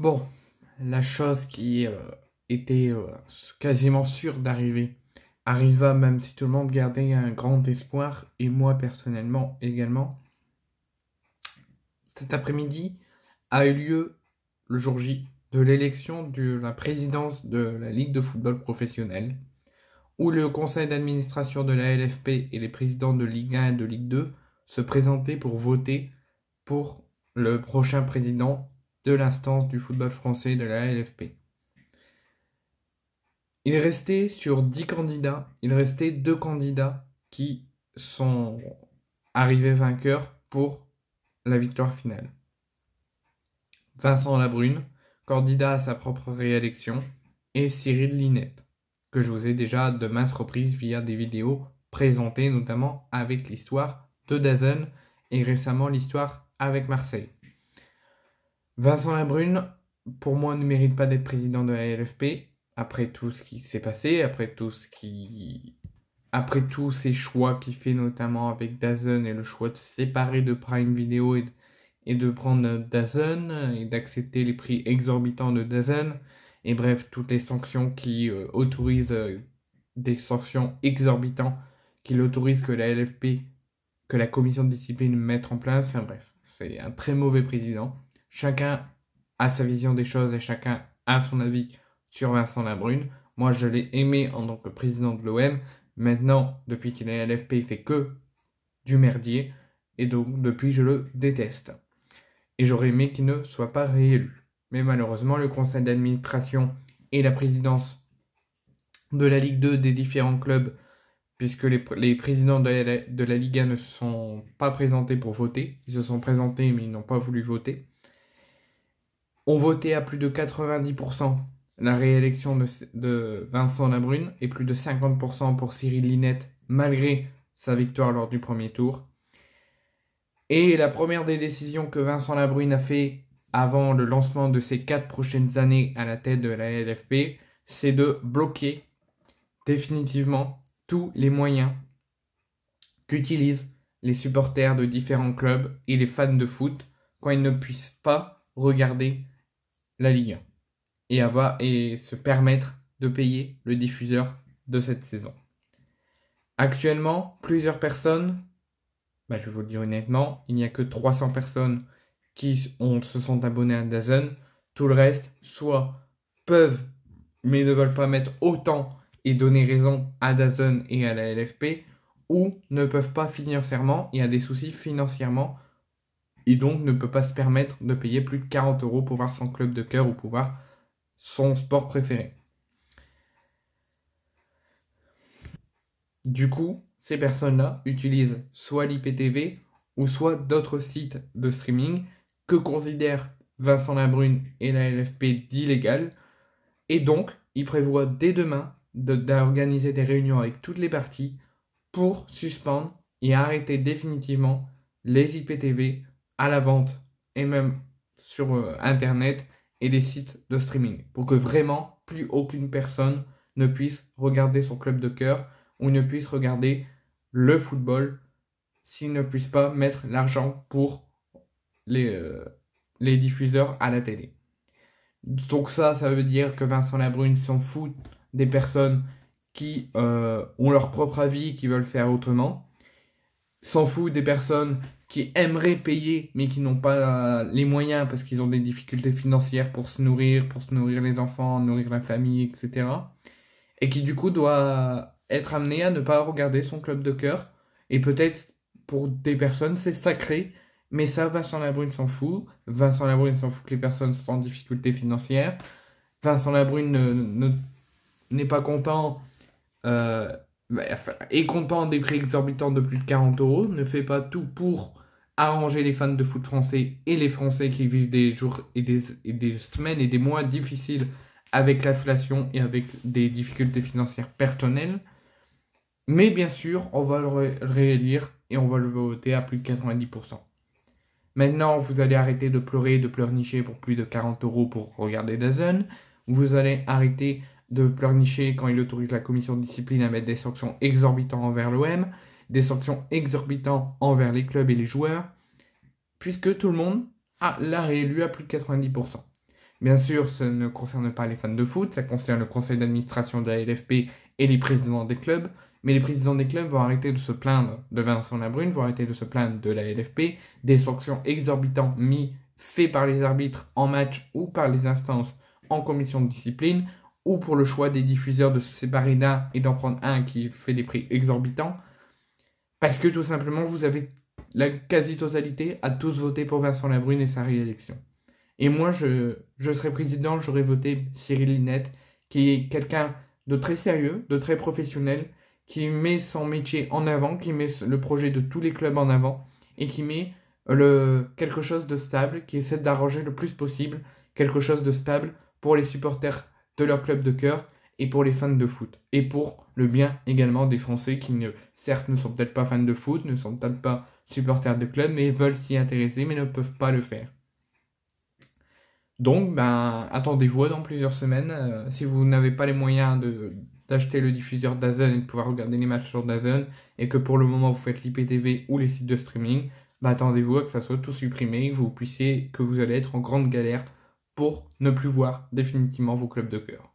Bon, la chose qui euh, était euh, quasiment sûre d'arriver arriva même si tout le monde gardait un grand espoir, et moi personnellement également. Cet après-midi a eu lieu le jour J de l'élection de la présidence de la Ligue de football professionnel, où le conseil d'administration de la LFP et les présidents de Ligue 1 et de Ligue 2 se présentaient pour voter pour le prochain président de l'instance du football français de la LFP. Il restait sur 10 candidats, il restait deux candidats qui sont arrivés vainqueurs pour la victoire finale. Vincent Labrune, candidat à sa propre réélection, et Cyril Linette, que je vous ai déjà de maintes reprises via des vidéos présentées notamment avec l'histoire de Dazen et récemment l'histoire avec Marseille. Vincent Labrune, pour moi, ne mérite pas d'être président de la LFP, après tout ce qui s'est passé, après tout ce qui... Après tous ces choix qu'il fait notamment avec Dazen et le choix de se séparer de Prime Video et de, prendre Dazen et d'accepter les prix exorbitants de Dazen et bref toutes les sanctions qui euh, autorisent euh, des sanctions exorbitantes qui l'autorisent que la LFP, que la commission de discipline mette en place. Enfin bref, c'est un très mauvais président. Chacun a sa vision des choses et chacun a son avis sur Vincent Labrune. Moi, je l'ai aimé en tant que président de l'OM. Maintenant, depuis qu'il est à l'FP, il fait que du merdier. Et donc, depuis, je le déteste. Et j'aurais aimé qu'il ne soit pas réélu. Mais malheureusement, le conseil d'administration et la présidence de la Ligue 2 des différents clubs, puisque les, présidents de la, de la Ligue ne se sont pas présentés pour voter. Ils se sont présentés, mais ils n'ont pas voulu voter ont voté à plus de 90% la réélection de, Vincent Labrune et plus de 50% pour Cyril Linette malgré sa victoire lors du premier tour. Et la première des décisions que Vincent Labrune a fait avant le lancement de ses quatre prochaines années à la tête de la LFP, c'est de bloquer définitivement tous les moyens qu'utilisent les supporters de différents clubs et les fans de foot quand ils ne puissent pas regarder la Ligue et, avoir, et se permettre de payer le diffuseur de cette saison. Actuellement, plusieurs personnes, bah, je vais vous le dire honnêtement, il n'y a que 300 personnes qui ont, se sont abonnés à Dazen. Tout le reste, soit peuvent, mais ne veulent pas mettre autant et donner raison à Dazen et à la LFP, ou ne peuvent pas financièrement et a des soucis financièrement et donc ne peut pas se permettre de payer plus de 40 euros pour voir son club de cœur ou pour voir son sport préféré. Du coup, ces personnes-là utilisent soit l'IPTV ou soit d'autres sites de streaming que considèrent Vincent Labrune et la LFP d'illégal. Et donc, ils prévoient dès demain d'organiser des réunions avec toutes les parties pour suspendre et arrêter définitivement les IPTV à la vente et même sur euh, Internet et des sites de streaming pour que vraiment plus aucune personne ne puisse regarder son club de cœur ou ne puisse regarder le football s'il ne puisse pas mettre l'argent pour les, euh, les diffuseurs à la télé. Donc ça, ça veut dire que Vincent Labrune s'en fout des personnes qui euh, ont leur propre avis, qui veulent faire autrement s'en fout des personnes qui aimeraient payer mais qui n'ont pas les moyens parce qu'ils ont des difficultés financières pour se nourrir, pour se nourrir les enfants, nourrir la famille, etc. Et qui du coup doit être amené à ne pas regarder son club de cœur. Et peut-être pour des personnes c'est sacré, mais ça Vincent Labrune s'en fout. Vincent Labrune s'en fout que les personnes sont en difficulté financière. Vincent Labrune n'est pas content. Euh, bah, et content des prix exorbitants de plus de 40 euros, ne fait pas tout pour arranger les fans de foot français et les Français qui vivent des jours et des, semaines et des mois difficiles avec l'inflation et avec des difficultés financières personnelles. Mais bien sûr, on va le réélire et on va le voter à plus de 90%. Maintenant, vous allez arrêter de pleurer, et de pleurnicher pour plus de 40 euros pour regarder Dazen. Vous allez arrêter de pleurnicher quand il autorise la commission de discipline à mettre des sanctions exorbitantes envers l'OM, des sanctions exorbitantes envers les clubs et les joueurs, puisque tout le monde a l'a réélu à plus de 90%. Bien sûr, ce ne concerne pas les fans de foot, ça concerne le conseil d'administration de la LFP et les présidents des clubs, mais les présidents des clubs vont arrêter de se plaindre de Vincent Labrune, vont arrêter de se plaindre de la LFP, des sanctions exorbitantes mises faites par les arbitres en match ou par les instances en commission de discipline ou pour le choix des diffuseurs de se séparer et d'en prendre un qui fait des prix exorbitants, parce que tout simplement vous avez la quasi-totalité à tous voter pour Vincent Labrune et sa réélection. Et moi, je, je serais président, j'aurais voté Cyril Linette, qui est quelqu'un de très sérieux, de très professionnel, qui met son métier en avant, qui met le projet de tous les clubs en avant, et qui met le, quelque chose de stable, qui essaie d'arranger le plus possible quelque chose de stable pour les supporters de leur club de cœur et pour les fans de foot. Et pour le bien également des Français qui, ne, certes, ne sont peut-être pas fans de foot, ne sont peut-être pas supporters de club, mais veulent s'y intéresser, mais ne peuvent pas le faire. Donc, ben, attendez-vous dans plusieurs semaines. Euh, si vous n'avez pas les moyens d'acheter le diffuseur Dazen et de pouvoir regarder les matchs sur Dazen, et que pour le moment vous faites l'IPTV ou les sites de streaming, bah attendez-vous à que ça soit tout supprimé, que vous puissiez, que vous allez être en grande galère pour ne plus voir définitivement vos clubs de cœur.